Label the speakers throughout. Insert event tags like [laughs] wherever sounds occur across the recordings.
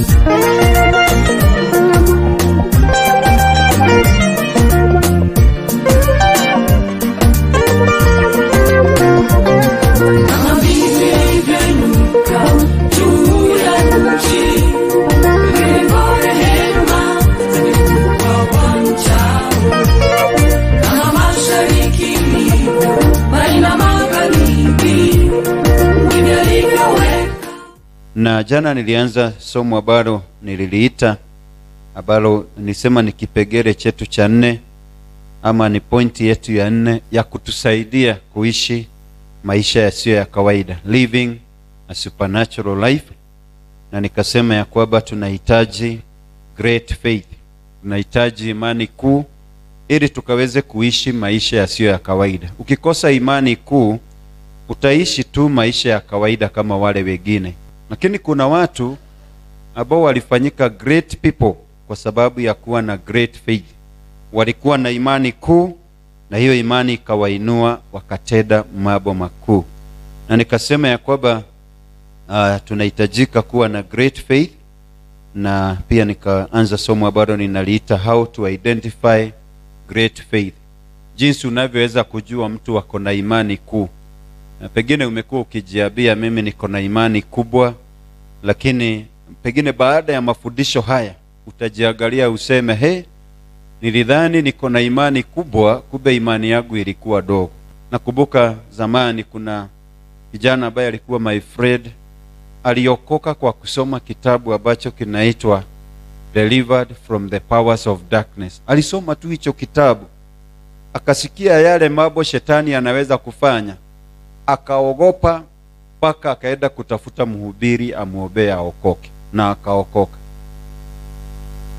Speaker 1: Thank you. jana nilianza somo ambalo nililiita ambalo nisema ni kipegele chetu cha nne ama ni pointi yetu ya nne ya kutusaidia kuishi maisha yasiyo ya kawaida, living a supernatural life, na nikasema ya kwamba tunahitaji great faith, tunahitaji imani kuu ili tukaweze kuishi maisha yasiyo ya kawaida. Ukikosa imani kuu, utaishi tu maisha ya kawaida kama wale wengine lakini kuna watu ambao walifanyika great people kwa sababu ya kuwa na great faith. Walikuwa na imani kuu, na hiyo imani ikawainua wakatenda mambo makuu, na nikasema ya kwamba uh, tunahitajika kuwa na great faith, na pia nikaanza somo ambalo ninaliita how to identify great faith, jinsi unavyoweza kujua mtu wako na imani kuu na eh, pengine umekuwa ukijiambia mimi niko na imani kubwa, lakini pengine baada ya mafundisho haya utajiangalia useme, he, nilidhani niko na imani kubwa, kumbe imani yangu ilikuwa dogo. Nakumbuka zamani kuna kijana ambaye alikuwa my friend, aliokoka kwa kusoma kitabu ambacho kinaitwa Delivered from the Powers of Darkness. Alisoma tu hicho kitabu akasikia yale mambo shetani anaweza kufanya akaogopa mpaka akaenda kutafuta mhubiri amwombee aokoke na akaokoka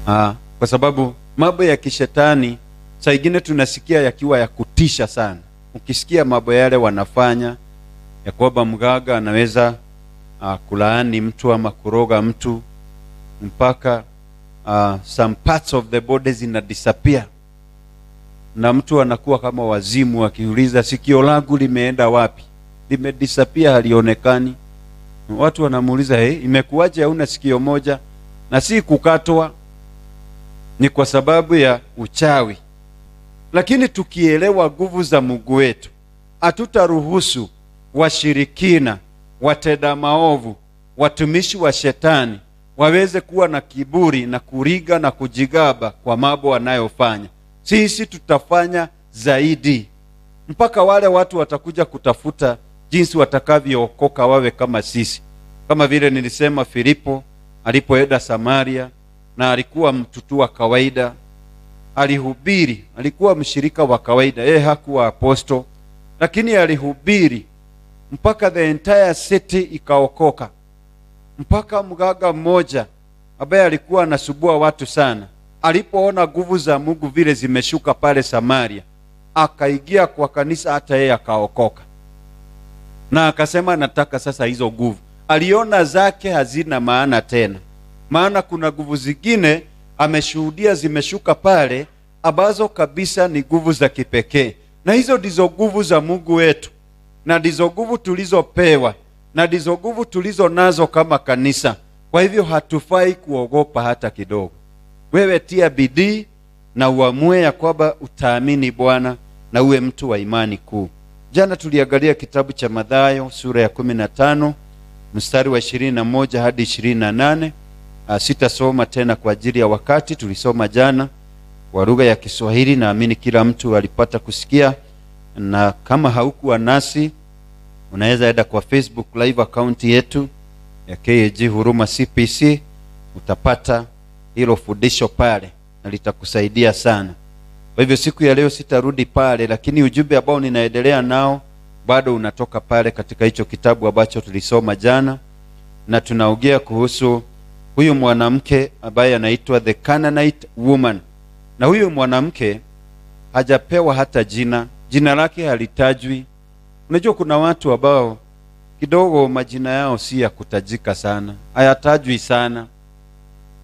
Speaker 1: Ah, kwa sababu mambo ya kishetani saa ingine tunasikia yakiwa ya kutisha sana ukisikia mambo yale wanafanya ya kwamba mgaga anaweza ah, kulaani mtu ama kuroga mtu mpaka ah, some parts of the body zina disappear na mtu anakuwa kama wazimu akiuliza sikio langu limeenda wapi limedisapia halionekani. Watu wanamuuliza hey, eh, imekuwaje hauna sikio moja? Na si kukatwa, ni kwa sababu ya uchawi. Lakini tukielewa nguvu za Mungu wetu, hatutaruhusu washirikina, watenda maovu, watumishi wa shetani waweze kuwa na kiburi na kuriga na kujigaba kwa mambo wanayofanya. Sisi tutafanya zaidi mpaka wale watu watakuja kutafuta jinsi watakavyookoka wawe kama sisi, kama vile nilisema Filipo alipoenda Samaria na alikuwa mtu wa kawaida, alihubiri, alikuwa mshirika wa kawaida, yeye hakuwa aposto, lakini alihubiri mpaka the entire city ikaokoka, mpaka mgaga mmoja ambaye alikuwa anasubua watu sana, alipoona nguvu za Mungu vile zimeshuka pale Samaria, akaingia kwa kanisa, hata yeye akaokoka na akasema nataka sasa hizo nguvu. Aliona zake hazina maana tena, maana kuna nguvu zingine ameshuhudia zimeshuka pale ambazo kabisa ni nguvu za kipekee, na hizo ndizo nguvu za Mungu wetu, na ndizo nguvu tulizopewa, na ndizo nguvu tulizo nazo kama kanisa. Kwa hivyo hatufai kuogopa hata kidogo. Wewe tia bidii na uamue ya kwamba utaamini Bwana na uwe mtu wa imani kuu. Jana tuliangalia kitabu cha Mathayo sura ya kumi na tano mstari wa ishirini na moja hadi ishirini na nane. Ah, sitasoma tena kwa ajili ya wakati, tulisoma jana kwa lugha ya Kiswahili. Naamini kila mtu alipata kusikia, na kama haukuwa nasi unaweza enda kwa Facebook live account yetu ya kg Huruma CPC, utapata hilo fundisho pale na litakusaidia sana. Kwa hivyo siku ya leo sitarudi pale, lakini ujumbe ambao ninaendelea nao bado unatoka pale katika hicho kitabu ambacho tulisoma jana, na tunaongea kuhusu huyu mwanamke ambaye anaitwa the Canaanite woman. Na huyu mwanamke hajapewa hata jina, jina lake halitajwi. Unajua kuna watu ambao kidogo majina yao si ya kutajika sana, hayatajwi sana,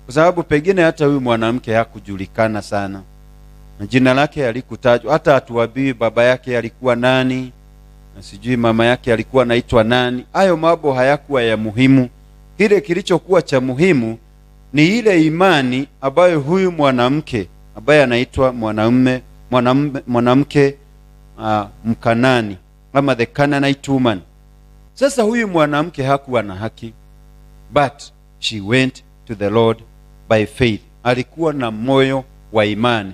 Speaker 1: kwa sababu pengine hata huyu mwanamke hakujulikana sana na jina lake halikutajwa, hata hatuambiwi baba yake alikuwa nani na sijui mama yake alikuwa anaitwa nani. Hayo mambo hayakuwa ya muhimu. Kile kilichokuwa cha muhimu ni ile imani ambayo huyu mwanamke ambaye anaitwa mwanamume mwanamke uh, Mkanani ama the Canaanite woman. Sasa huyu mwanamke hakuwa na haki, but she went to the Lord by faith. Alikuwa na moyo wa imani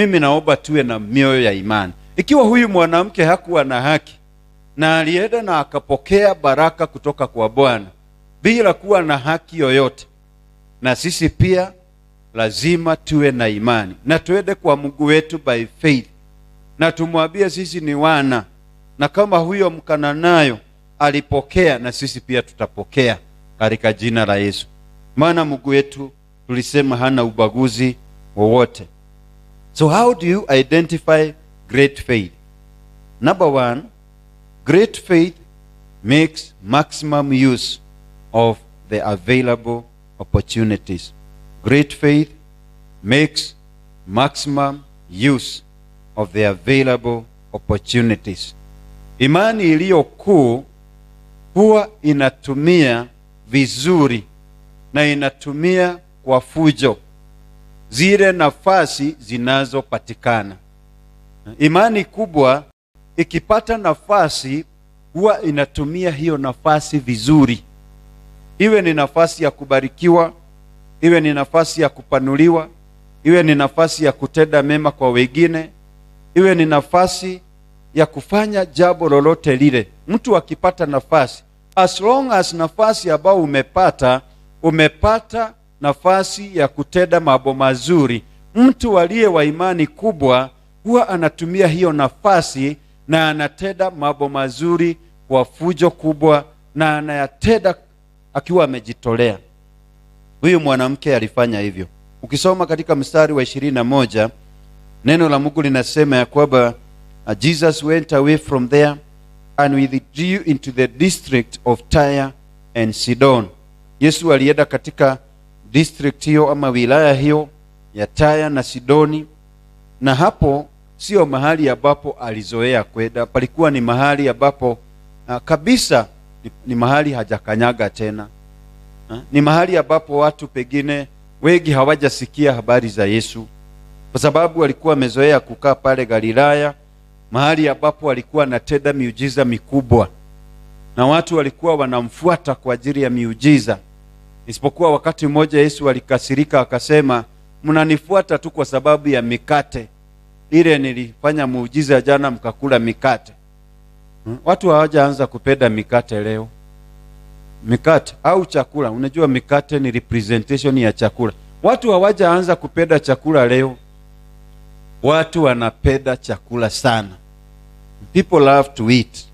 Speaker 1: mimi naomba tuwe na mioyo ya imani. Ikiwa huyu mwanamke hakuwa na haki na alienda na akapokea baraka kutoka kwa Bwana bila kuwa na haki yoyote, na sisi pia lazima tuwe na imani na tuende kwa Mungu wetu by faith, na tumwambie sisi ni wana, na kama huyo mkananayo alipokea, na sisi pia tutapokea katika jina la Yesu, maana Mungu wetu tulisema hana ubaguzi wowote. So, how do you identify great faith? Number one, great faith makes maximum use of the available opportunities. Great faith makes maximum use of the available opportunities. Imani iliyo kuu huwa inatumia vizuri na inatumia kwa fujo zile nafasi zinazopatikana. Imani kubwa ikipata nafasi huwa inatumia hiyo nafasi vizuri, iwe ni nafasi ya kubarikiwa, iwe ni nafasi ya kupanuliwa, iwe ni nafasi ya kutenda mema kwa wengine, iwe ni nafasi ya kufanya jambo lolote lile. Mtu akipata nafasi, as long as nafasi ambayo umepata umepata nafasi ya kutenda mambo mazuri. Mtu aliye wa imani kubwa huwa anatumia hiyo nafasi na anatenda mambo mazuri kwa fujo kubwa, na anayatenda akiwa amejitolea. Huyu mwanamke alifanya hivyo. Ukisoma katika mstari wa ishirini na moja neno la Mungu linasema ya kwamba uh, Jesus went away from there and withdrew into the district of Tyre and Sidon. Yesu alienda katika district hiyo ama wilaya hiyo ya Taya na Sidoni, na hapo sio mahali ambapo alizoea kwenda, palikuwa ni mahali ambapo ah, kabisa ni, ni mahali hajakanyaga tena ha? Ah, ni mahali ambapo watu pengine wengi hawajasikia habari za Yesu kwa sababu alikuwa amezoea kukaa pale Galilaya, mahali ambapo alikuwa anatenda miujiza mikubwa na watu walikuwa wanamfuata kwa ajili ya miujiza. Isipokuwa wakati mmoja Yesu alikasirika akasema, mnanifuata tu kwa sababu ya mikate ile nilifanya muujiza jana, mkakula mikate. Hmm? Watu hawajaanza kupenda mikate leo, mikate au chakula. Unajua mikate ni representation ya chakula. Watu hawajaanza kupenda chakula leo, watu wanapenda chakula sana. People love to eat.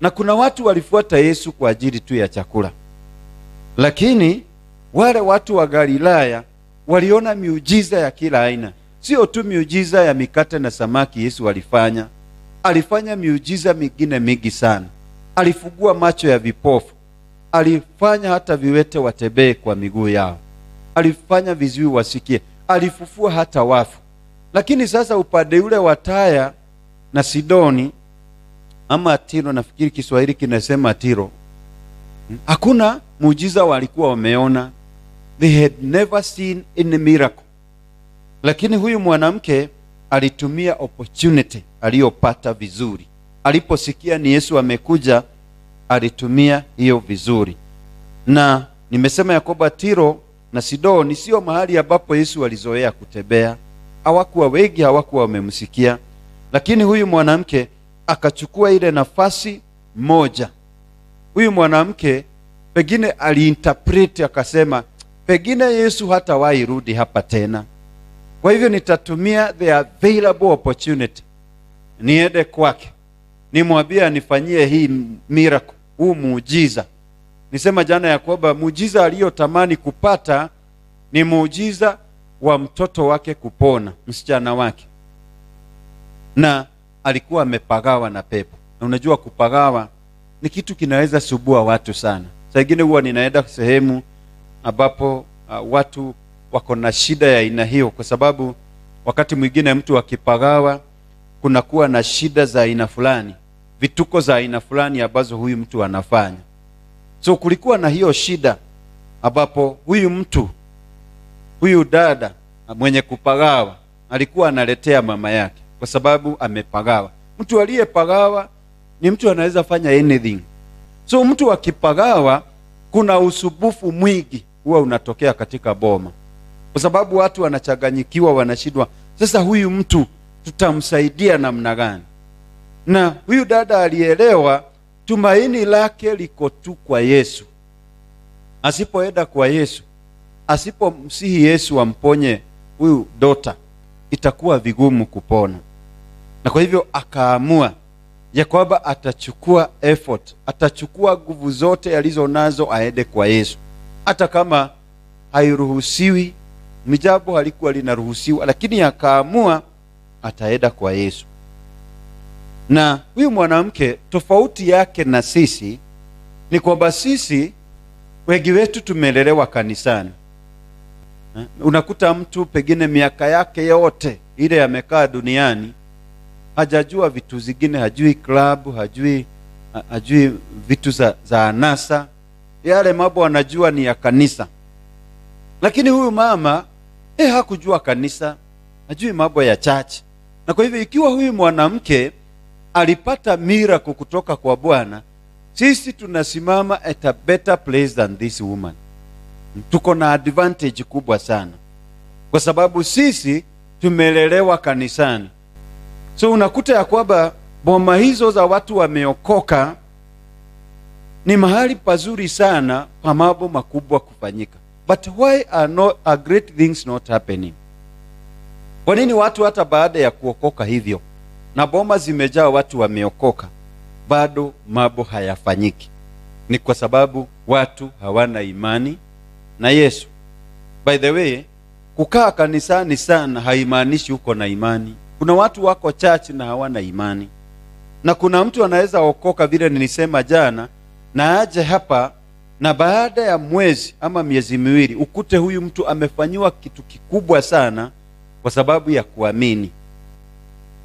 Speaker 1: Na kuna watu walifuata Yesu kwa ajili tu ya chakula. Lakini wale watu wa Galilaya waliona miujiza ya kila aina, sio tu miujiza ya mikate na samaki. Yesu alifanya alifanya miujiza mingine mingi sana. Alifungua macho ya vipofu, alifanya hata viwete watembee kwa miguu yao, alifanya viziwi wasikie, alifufua hata wafu. Lakini sasa upande ule wa Taya na Sidoni ama Tiro, nafikiri Kiswahili kinasema Tiro hakuna muujiza walikuwa wameona, they had never seen any miracle. Lakini huyu mwanamke alitumia opportunity aliyopata vizuri, aliposikia ni Yesu amekuja, alitumia hiyo vizuri. Na nimesema yakoba Tiro na Sidoni sio mahali ambapo Yesu alizoea kutembea, hawakuwa wengi, hawakuwa wamemsikia, lakini huyu mwanamke akachukua ile nafasi moja huyu mwanamke pengine aliinterpreti akasema, pengine Yesu hatawahi rudi hapa tena, kwa hivyo nitatumia the available opportunity niende kwake nimwambie anifanyie hii miracle, huu muujiza. Nisema jana ya kwamba muujiza aliyotamani kupata ni muujiza wa mtoto wake kupona, msichana wake, na alikuwa amepagawa na pepo, na unajua kupagawa ni kitu kinaweza subua watu sana. Saa ingine huwa ninaenda sehemu ambapo uh, watu wako na shida ya aina hiyo, kwa sababu wakati mwingine mtu akipagawa kunakuwa na shida za aina fulani, vituko za aina fulani ambazo huyu mtu anafanya. So kulikuwa na hiyo shida ambapo huyu mtu huyu dada mwenye kupagawa alikuwa analetea mama yake, kwa sababu amepagawa. Mtu aliyepagawa ni mtu anaweza fanya anything. So mtu akipagawa, kuna usubufu mwingi huwa unatokea katika boma, kwa sababu watu wanachanganyikiwa, wanashindwa sasa, huyu mtu tutamsaidia namna gani? Na huyu dada alielewa, tumaini lake liko tu kwa Yesu. Asipoenda kwa Yesu, asipomsihi Yesu amponye huyu dota, itakuwa vigumu kupona, na kwa hivyo akaamua ya kwamba atachukua effort, atachukua nguvu zote alizo nazo aende kwa Yesu, hata kama hairuhusiwi. Mijabu halikuwa linaruhusiwa, lakini akaamua ataenda kwa Yesu. Na huyu mwanamke, tofauti yake na sisi ni kwamba sisi wengi wetu tumelelewa kanisani. Eh, unakuta mtu pengine miaka yake yote ile amekaa duniani hajajua vitu zingine, hajui klabu, hajui hajui vitu za, za anasa. Yale mambo anajua ni ya kanisa, lakini huyu mama eh, hakujua kanisa, hajui mambo ya church. Na kwa hivyo ikiwa huyu mwanamke alipata mira kutoka kwa Bwana, sisi tunasimama at a better place than this woman. Tuko na advantage kubwa sana, kwa sababu sisi tumelelewa kanisani. So unakuta ya kwamba boma hizo za watu wameokoka ni mahali pazuri sana pa mambo makubwa kufanyika, but why are no, are great things not happening? Kwa nini watu hata baada ya kuokoka hivyo na boma zimejaa watu wameokoka, bado mambo hayafanyiki? Ni kwa sababu watu hawana imani na Yesu. By the way, kukaa kanisani sana haimaanishi uko na imani. Kuna watu wako church na hawana imani, na kuna mtu anaweza okoka vile nilisema jana, na aje hapa na baada ya mwezi ama miezi miwili ukute huyu mtu amefanyiwa kitu kikubwa sana kwa sababu ya kuamini.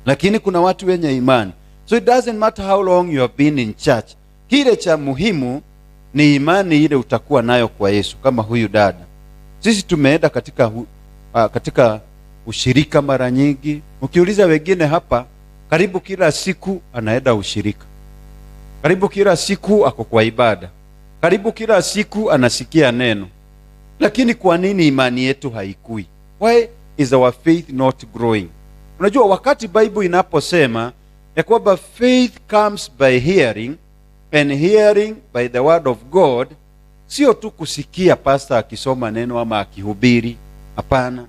Speaker 1: Lakini kuna watu wenye imani, so it doesn't matter how long you have been in church. Kile cha muhimu ni imani ile utakuwa nayo kwa Yesu, kama huyu dada. Sisi tumeenda katika, uh, katika ushirika mara nyingi. Ukiuliza wengine hapa, karibu kila siku anaenda ushirika, karibu kila siku ako kwa ibada, karibu kila siku anasikia neno. Lakini kwa nini imani yetu haikui? Why is our faith not growing? Unajua, wakati Bible inaposema ya kwamba faith comes by hearing and hearing by the word of God, sio tu kusikia pasta akisoma neno ama akihubiri. Hapana,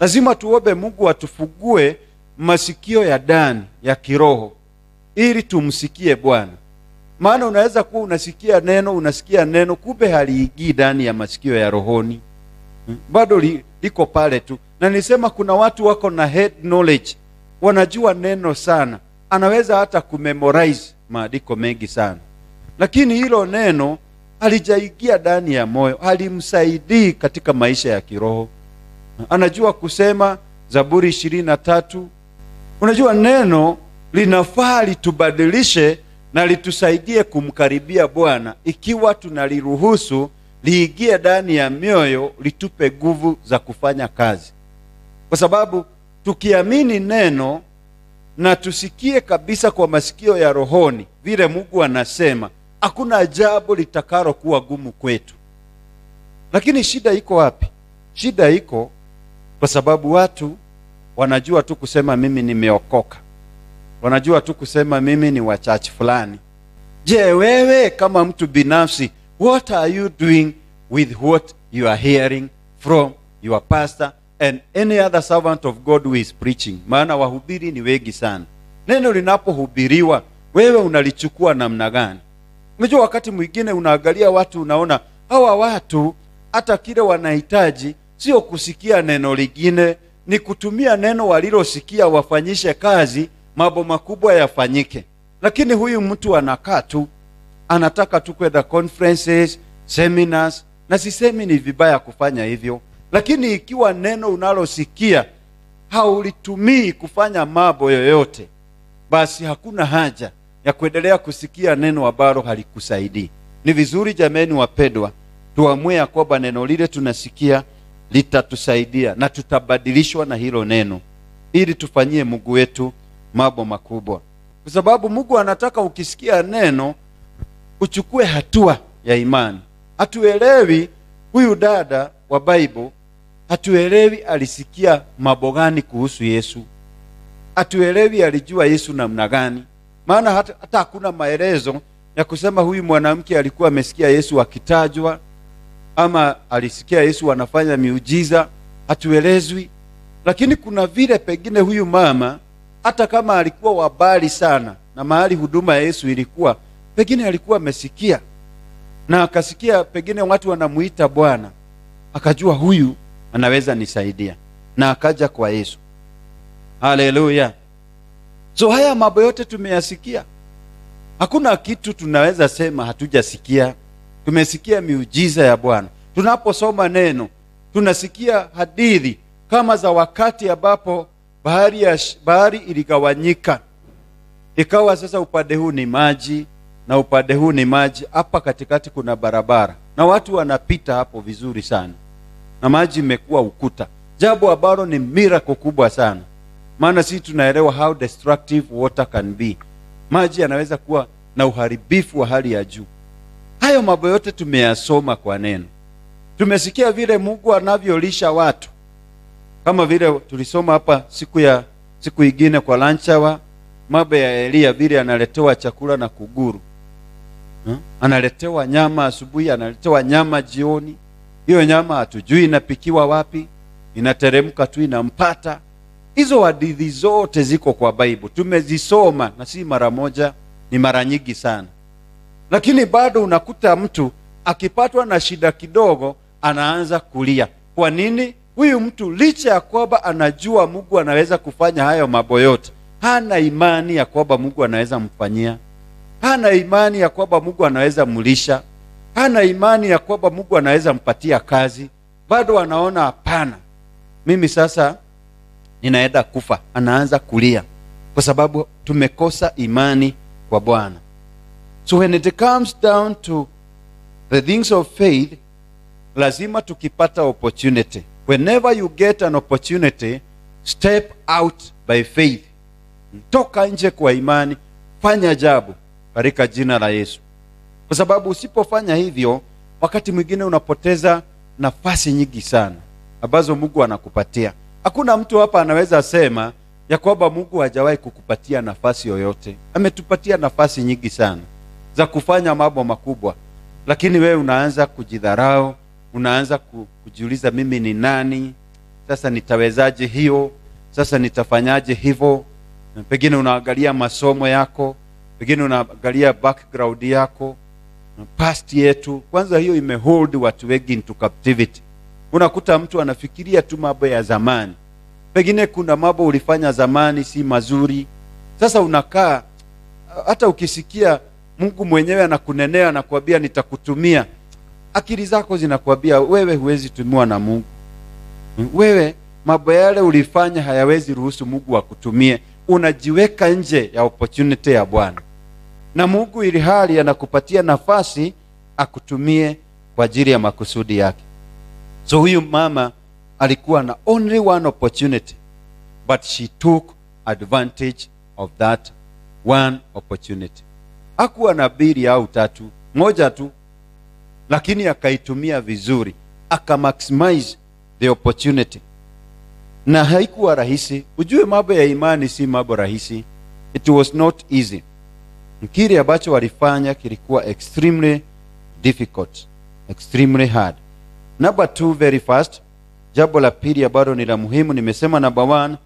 Speaker 1: lazima tuombe Mungu atufugue masikio ya dani ya kiroho ili tumsikie Bwana. Maana unaweza kuwa unasikia neno unasikia neno, kumbe haliigii dani ya masikio ya rohoni, hmm, bado li, liko pale tu. Na nilisema kuna watu wako na head knowledge, wanajua neno sana, anaweza hata kumemorize maandiko mengi sana, lakini hilo neno alijaigia dani ya moyo, halimsaidii katika maisha ya kiroho anajua kusema Zaburi ishirini na tatu. Unajua neno linafaa litubadilishe na litusaidie kumkaribia Bwana ikiwa tunaliruhusu liingie ndani ya mioyo, litupe nguvu za kufanya kazi, kwa sababu tukiamini neno na tusikie kabisa kwa masikio ya rohoni vile Mungu anasema, hakuna jambo litakalokuwa gumu kwetu. Lakini shida iko wapi? Shida iko kwa sababu watu wanajua tu kusema mimi nimeokoka, wanajua tu kusema mimi ni wa church fulani. Je, wewe kama mtu binafsi, what are you doing with what you are hearing from your pastor and any other servant of God who is preaching? Maana wahubiri ni wengi sana. Neno linapohubiriwa wewe unalichukua namna gani? Unajua, wakati mwingine unaangalia watu, unaona hawa watu hata kile wanahitaji sio kusikia neno lingine, ni kutumia neno walilosikia wafanyishe kazi, mambo makubwa yafanyike. Lakini huyu mtu anakaa tu, anataka tu kwenda conferences, seminars, na sisemi ni vibaya kufanya hivyo, lakini ikiwa neno unalosikia haulitumii kufanya mambo yoyote, basi hakuna haja ya kuendelea kusikia neno ambalo halikusaidii. Ni vizuri jameni wapendwa, tuamue ya kwamba neno lile tunasikia litatusaidia na tutabadilishwa na hilo neno, ili tufanyie Mungu wetu mambo makubwa, kwa sababu Mungu anataka ukisikia neno uchukue hatua ya imani. Hatuelewi huyu dada wa Bible, hatuelewi alisikia mambo gani kuhusu Yesu, hatuelewi alijua Yesu namna gani, maana hata hakuna maelezo ya kusema huyu mwanamke alikuwa amesikia Yesu akitajwa ama alisikia Yesu anafanya miujiza, hatuelezwi. Lakini kuna vile pengine huyu mama hata kama alikuwa wabali sana na mahali huduma ya Yesu ilikuwa, pengine alikuwa amesikia na akasikia pengine watu wanamuita Bwana, akajua huyu anaweza nisaidia, na akaja kwa Yesu. Haleluya! So haya mambo yote tumeyasikia, hakuna kitu tunaweza sema hatujasikia tumesikia miujiza ya Bwana. Tunaposoma neno, tunasikia hadithi kama za wakati ambapo bahari ya bahari iligawanyika, ikawa sasa upande huu ni maji na upande huu ni maji, hapa katikati kuna barabara na watu wanapita hapo vizuri sana, na maji imekuwa ukuta, jambo ambalo ni miracle kubwa sana, maana sisi tunaelewa how destructive water can be. Maji yanaweza kuwa na uharibifu wa hali ya juu. Hayo mambo yote tumeyasoma kwa neno, tumesikia vile Mungu anavyolisha watu, kama vile tulisoma hapa siku ya siku ingine kwa lunch hour, mambo ya Elia vile analetewa chakula na kuguru ha? Analetewa nyama asubuhi, analetewa nyama jioni. Hiyo nyama hatujui inapikiwa wapi, inateremka tu inampata. Hizo hadithi zote ziko kwa Bible, tumezisoma na si mara moja, ni mara nyingi sana lakini bado unakuta mtu akipatwa na shida kidogo anaanza kulia. Kwa nini? Huyu mtu licha ya kwamba anajua Mungu anaweza kufanya hayo mambo yote, hana imani ya kwamba Mungu anaweza mfanyia, hana imani ya kwamba Mungu anaweza mlisha, hana imani ya kwamba Mungu anaweza mpatia kazi. Bado anaona hapana, mimi sasa ninaenda kufa. Anaanza kulia kwa sababu tumekosa imani kwa Bwana. So when it comes down to the things of faith, lazima tukipata opportunity. Whenever you get an opportunity, step out by faith. Toka nje kwa imani, fanya jabu katika jina la Yesu, kwa sababu usipofanya hivyo, wakati mwingine unapoteza nafasi nyingi sana ambazo Mungu anakupatia. Hakuna mtu hapa anaweza sema ya kwamba Mungu hajawahi kukupatia nafasi yoyote. Ametupatia nafasi nyingi sana za kufanya mambo makubwa, lakini wewe unaanza kujidharau, unaanza kujiuliza, mimi ni nani? Sasa nitawezaje hiyo? Sasa nitafanyaje hivyo? Pengine unaangalia masomo yako, pengine unaangalia background yako, past yetu. Kwanza hiyo imehold watu wengi into captivity. Unakuta mtu anafikiria tu mambo ya zamani, pengine kuna mambo ulifanya zamani si mazuri. Sasa unakaa hata ukisikia Mungu mwenyewe anakunenea, anakuambia nitakutumia. Akili zako zinakuambia wewe huwezi tumiwa na Mungu, wewe mambo yale ulifanya hayawezi ruhusu Mungu akutumie. Unajiweka nje ya opportunity ya Bwana na Mungu, ili hali anakupatia nafasi akutumie kwa ajili ya makusudi yake. So huyu mama alikuwa na only one opportunity but she took advantage of that one opportunity hakuwa na mbili au tatu, moja tu, lakini akaitumia vizuri, aka maximize the opportunity, na haikuwa rahisi. Ujue mambo ya imani si mambo rahisi, it was not easy. Kile ambacho walifanya kilikuwa extremely difficult, extremely hard. Number two, very fast. Jambo la pili ambalo ni la muhimu, nimesema number one,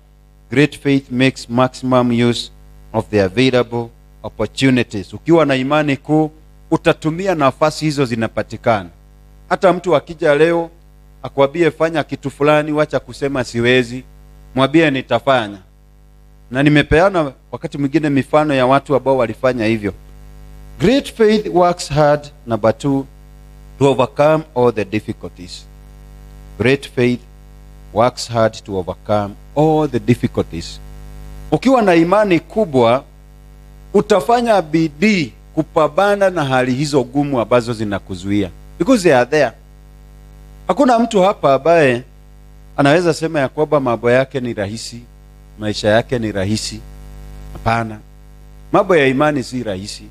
Speaker 1: great faith makes maximum use of the available opportunities ukiwa na imani kuu utatumia nafasi hizo zinapatikana hata mtu akija leo akwambie fanya kitu fulani wacha kusema siwezi mwambie nitafanya na nimepeana wakati mwingine mifano ya watu ambao walifanya hivyo great faith works hard number two to overcome all the difficulties great faith works hard to overcome all the difficulties ukiwa na imani kubwa utafanya bidii kupambana na hali hizo gumu ambazo zinakuzuia because they are there. Hakuna mtu hapa ambaye anaweza sema ya kwamba mambo yake ni rahisi, maisha yake ni rahisi. Hapana, mambo ya imani si rahisi.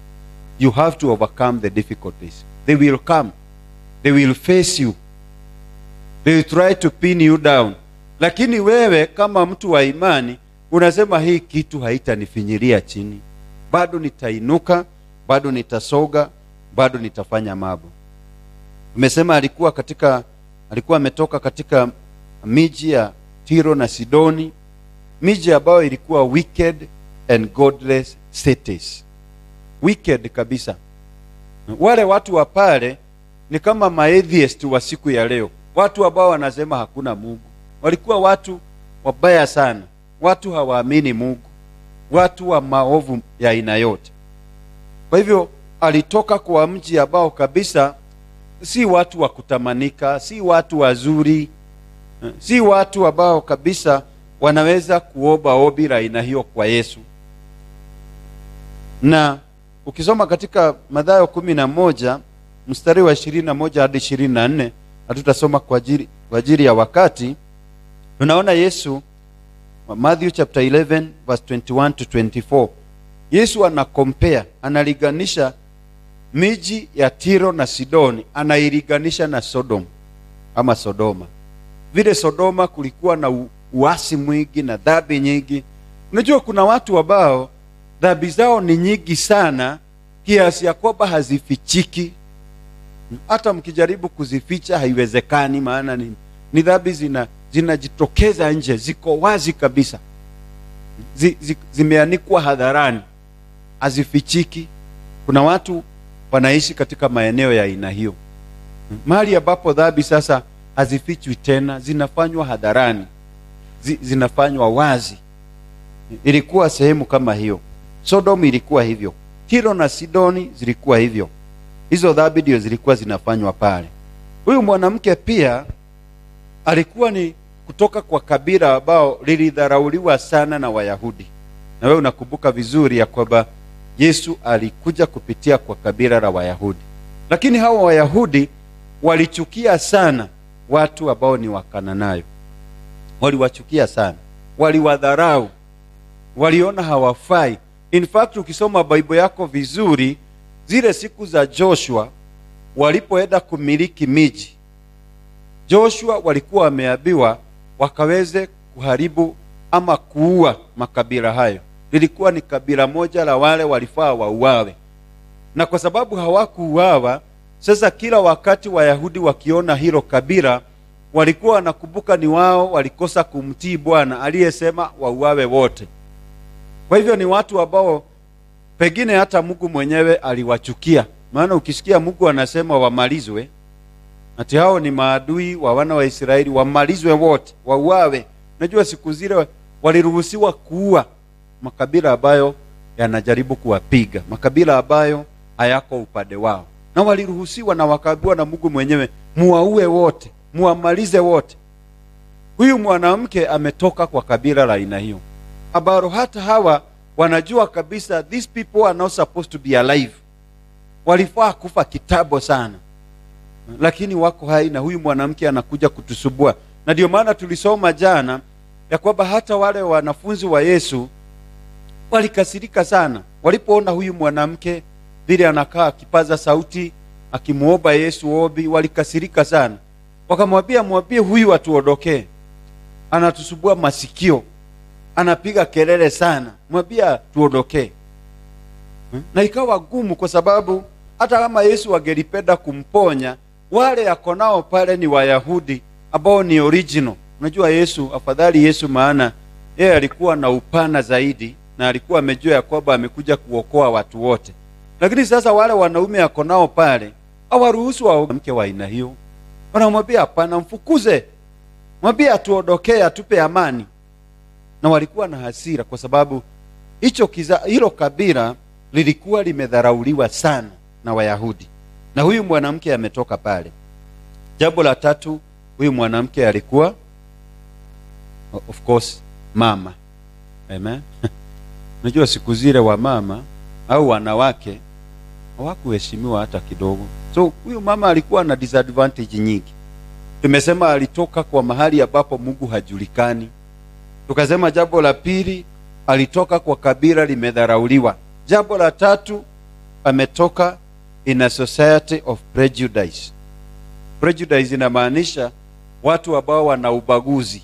Speaker 1: You have to overcome the difficulties. They will come, they will face you, they will try to pin you down, lakini wewe kama mtu wa imani unasema hii kitu haitanifinyilia chini bado nitainuka bado nitasoga bado nitafanya mambo tumesema alikuwa katika alikuwa ametoka katika miji ya tiro na sidoni miji ambayo ilikuwa wicked and godless cities wicked kabisa wale watu wa pale ni kama maatheist wa siku ya leo watu ambao wanasema hakuna mungu walikuwa watu wabaya sana watu hawaamini mungu watu wa maovu ya aina yote. Kwa hivyo alitoka kwa mji ambao kabisa si watu wa kutamanika, si watu wazuri, si watu ambao kabisa wanaweza kuomba ombi la aina hiyo kwa Yesu. Na ukisoma katika Mathayo kumi na moja mstari wa ishirini na moja hadi ishirini na nne hatutasoma kwa ajili ya wakati, tunaona Yesu Matthew chapter 11 verse 21 to 24. Yesu anakompea, analiganisha miji ya Tiro na Sidoni, anailiganisha na Sodom ama Sodoma. Vile Sodoma kulikuwa na uasi mwingi na dhambi nyingi. Unajua kuna watu ambao dhambi zao ni nyingi sana kiasi ya kwamba hazifichiki, hata mkijaribu kuzificha haiwezekani. Maana ni Ni dhambi zina zinajitokeza nje, ziko wazi kabisa, zimeanikwa hadharani, hazifichiki. Kuna watu wanaishi katika maeneo ya aina hiyo, mahali ambapo dhambi sasa hazifichwi tena, zinafanywa hadharani, zinafanywa wazi. Ilikuwa sehemu kama hiyo. Sodomu ilikuwa hivyo, Tiro na Sidoni zilikuwa hivyo. Hizo dhambi ndio zilikuwa zinafanywa pale. Huyu mwanamke pia alikuwa ni kutoka kwa kabila ambao lilidharauliwa sana na Wayahudi. Na wewe unakumbuka vizuri ya kwamba Yesu alikuja kupitia kwa kabila la Wayahudi, lakini hawa Wayahudi walichukia sana watu ambao ni Wakananayo, waliwachukia sana, waliwadharau, waliona hawafai. In fact ukisoma Biblia yako vizuri, zile siku za Joshua walipoenda kumiliki miji, Joshua walikuwa wameambiwa wakaweze kuharibu ama kuua makabila hayo. Lilikuwa ni kabila moja la wale walifaa wauawe, na kwa sababu hawakuuawa, sasa kila wakati Wayahudi wakiona hilo kabila walikuwa wanakumbuka ni wao walikosa kumtii Bwana aliyesema wauawe wote. Kwa hivyo ni watu ambao pengine hata Mungu mwenyewe aliwachukia, maana ukisikia Mungu anasema wamalizwe ati hao ni maadui wa wana wa Israeli, wamalizwe wote, wauawe. Najua siku zile waliruhusiwa kuua makabila ambayo yanajaribu kuwapiga, makabila ambayo hayako upande wao, na waliruhusiwa na wakaambiwa na Mungu mwenyewe, muwaue wote, muwamalize wote. Huyu mwanamke ametoka kwa kabila la aina hiyo, ambalo hata hawa wanajua kabisa these people are not supposed to be alive, walifaa kufa kitabo sana lakini wako hai na huyu mwanamke anakuja kutusubua. Na ndio maana tulisoma jana ya kwamba hata wale wanafunzi wa Yesu walikasirika sana walipoona huyu mwanamke vile anakaa akipaza sauti akimuomba Yesu obi. Walikasirika sana wakamwambia, mwambie huyu atuondokee, anatusubua masikio, anapiga kelele sana, mwambia tuondokee. Hmm? Na ikawa gumu, kwa sababu hata kama Yesu angelipenda kumponya wale yako nao pale ni Wayahudi ambao ni original. Unajua Yesu, afadhali Yesu, maana yeye alikuwa na upana zaidi na alikuwa amejua ya kwamba amekuja kuokoa watu wote. Lakini sasa wale wanaume yako nao pale hawaruhusu wa mke wa aina hiyo, wanamwambia hapana, mfukuze, mwambie atuondokee, atupe amani. Na walikuwa na hasira kwa sababu hicho kiza hilo kabila lilikuwa limedharauliwa sana na Wayahudi na huyu mwanamke ametoka pale. Jambo la tatu, huyu mwanamke alikuwa of course mama. Amen. [laughs] Unajua siku zile wa mama au wanawake hawakuheshimiwa hata kidogo. So huyu mama alikuwa na disadvantage nyingi. Tumesema alitoka kwa mahali ambapo Mungu hajulikani. Tukasema jambo la pili, alitoka kwa kabila limedharauliwa. Jambo la tatu, ametoka in a society of prejudice. Prejudice inamaanisha watu ambao wana ubaguzi,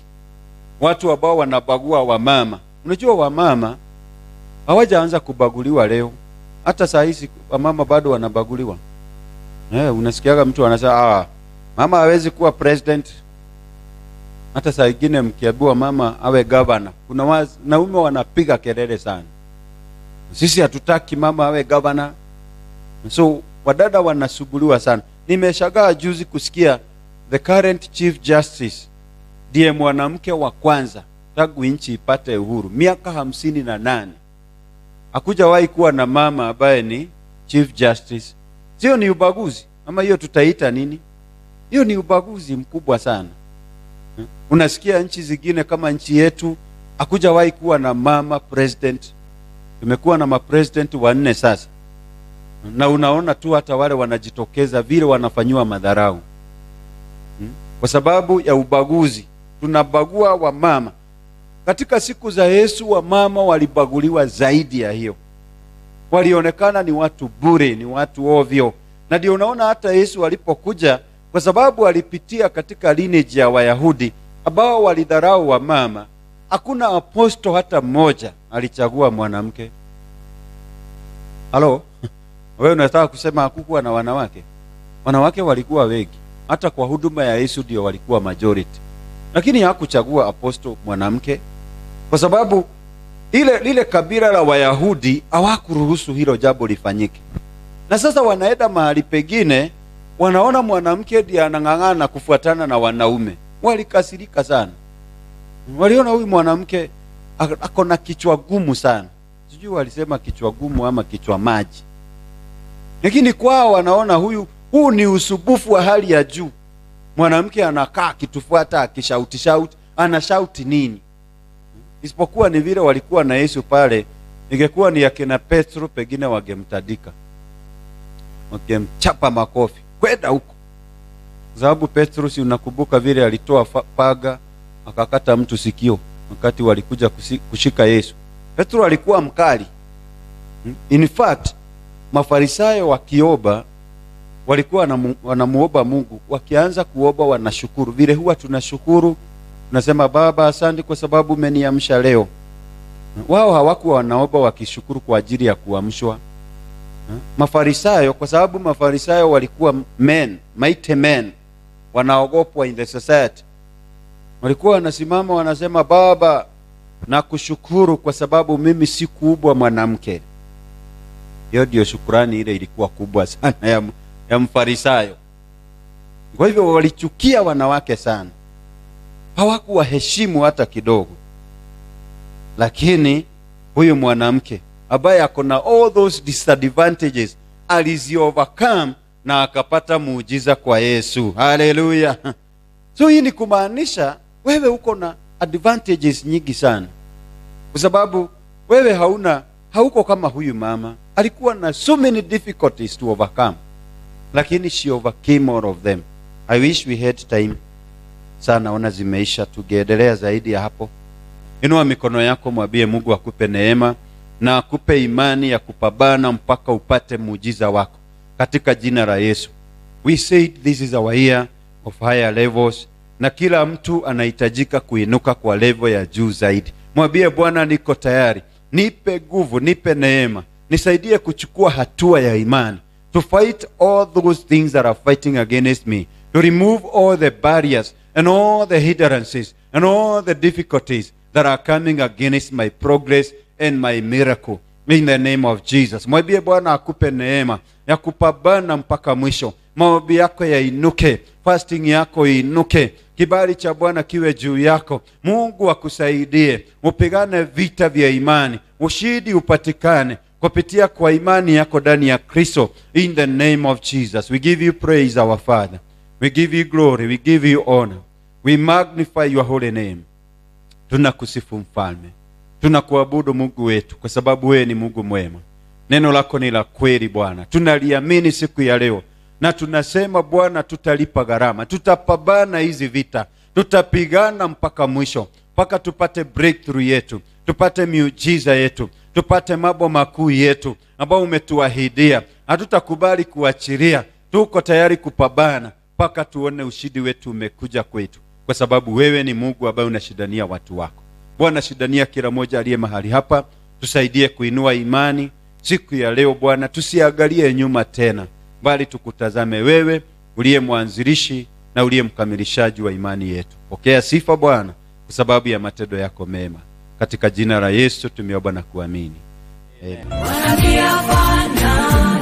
Speaker 1: watu ambao wanabagua wamama. Unajua wamama hawajaanza kubaguliwa leo, hata saa hizi wamama bado wanabaguliwa. Eh, unasikiaga mtu anasema ah, mama hawezi kuwa president. Hata saa ingine mkiambiwa mama awe gavana, kuna wanaume wanapiga kelele sana, sisi hatutaki mama awe gavana. So wadada wanasuguliwa sana. Nimeshagaa juzi kusikia the current chief justice ndiye mwanamke wa kwanza tangu nchi ipate uhuru miaka hamsini na nane. Hakujawahi kuwa na mama ambaye ni chief justice. Sio ni ubaguzi ama hiyo tutaita nini? Hiyo ni ubaguzi mkubwa sana. Unasikia nchi zingine kama nchi yetu hakujawahi kuwa na mama president. Tumekuwa na mapresident wanne sasa na unaona tu hata wale wanajitokeza vile wanafanyiwa madharau hmm? kwa sababu ya ubaguzi tunabagua wamama katika siku za Yesu wamama walibaguliwa zaidi ya hiyo walionekana ni watu bure ni watu ovyo na ndio unaona hata Yesu alipokuja kwa sababu alipitia katika lineage ya Wayahudi ambao walidharau wamama hakuna aposto hata mmoja alichagua mwanamke halo wewe unataka kusema hakukuwa na wanawake? Wanawake walikuwa wengi, hata kwa huduma ya Yesu ndio walikuwa majority, lakini hakuchagua apostle mwanamke kwa sababu ile lile kabila la Wayahudi hawakuruhusu hilo jambo lifanyike. Na sasa wanaenda mahali pengine, wanaona mwanamke ndiye anang'ang'ana kufuatana na wanaume. Walikasirika sana, waliona huyu mwanamke ako na kichwa gumu sana, sijui walisema kichwa gumu ama kichwa maji. Lakini kwao wanaona huyu, huu ni usubufu wa hali ya juu. Mwanamke anakaa akitufuata, akishauti shauti, anashauti nini? Isipokuwa ni vile walikuwa na Yesu pale. Ingekuwa ni akina Petro, pengine wangemtadika, wangemchapa makofi kwenda huko, sababu Petro, si unakumbuka vile alitoa paga akakata mtu sikio wakati walikuja kushika Yesu. Petro alikuwa mkali, hmm? in fact Mafarisayo wakioba walikuwa wanamuomba wanamuoba Mungu, wakianza kuoba wanashukuru. Vile huwa tunashukuru, tunasema Baba, asante kwa sababu umeniamsha leo. Wao hawakuwa wanaoba wakishukuru kwa ajili ya kuamshwa. Hm? Mafarisayo, kwa sababu Mafarisayo walikuwa men, mighty men, wanaogopwa in the society, walikuwa wanasimama wanasema, Baba nakushukuru kwa sababu mimi si kuubwa mwanamke hiyo ndio shukurani ile ilikuwa kubwa sana ya, ya Mfarisayo. Kwa hivyo walichukia wanawake sana, hawakuwaheshimu hata kidogo. Lakini huyu mwanamke ambaye ako na all those disadvantages overcome na akapata muujiza kwa Yesu. Haleluya! So hii ni kumaanisha wewe uko na advantages nyingi sana, kwa sababu wewe hauna hauko kama huyu mama alikuwa na so many difficulties to overcome lakini she overcame all of them i wish we had time sana naona zimeisha tugeendelea zaidi ya hapo inua mikono yako mwambie mungu akupe neema na akupe imani ya kupambana mpaka upate muujiza wako katika jina la yesu we said this is our year of higher levels na kila mtu anahitajika kuinuka kwa levo ya juu zaidi mwambie bwana niko tayari nipe nguvu nipe neema nisaidie kuchukua hatua ya imani to fight all those things that are fighting against me to remove all the barriers and all the hindrances and all the difficulties that are coming against my progress and my miracle in the name of Jesus. Mwambie Bwana akupe neema ya kupambana mpaka mwisho. Maombi yako yainuke, fasting yako inuke kibali cha Bwana kiwe juu yako. Mungu akusaidie, upigane vita vya imani, ushidi upatikane kupitia kwa imani yako ndani ya Kristo. In the name of Jesus we give you praise our Father, we give you glory, we give you honor, we magnify your holy name. Tunakusifu mfalme, tunakuabudu Mungu wetu kwa sababu wewe ni Mungu mwema. Neno lako ni la kweli Bwana, tunaliamini siku ya leo na tunasema Bwana, tutalipa gharama, tutapambana hizi vita, tutapigana mpaka mwisho, mpaka tupate breakthrough yetu, tupate miujiza yetu tupate mambo makuu yetu ambayo umetuahidia. Hatutakubali kuachilia, tuko tayari kupabana mpaka tuone ushindi wetu umekuja kwetu, kwa sababu wewe ni Mungu ambaye unashindania watu wako. Bwana, shindania kila mmoja aliye mahali hapa, tusaidie kuinua imani siku ya leo. Bwana, tusiangalie nyuma tena, bali tukutazame wewe uliye mwanzilishi na uliye mkamilishaji wa imani yetu. Pokea sifa Bwana kwa sababu ya matendo yako mema katika jina la Yesu tumeomba na kuamini. Amen.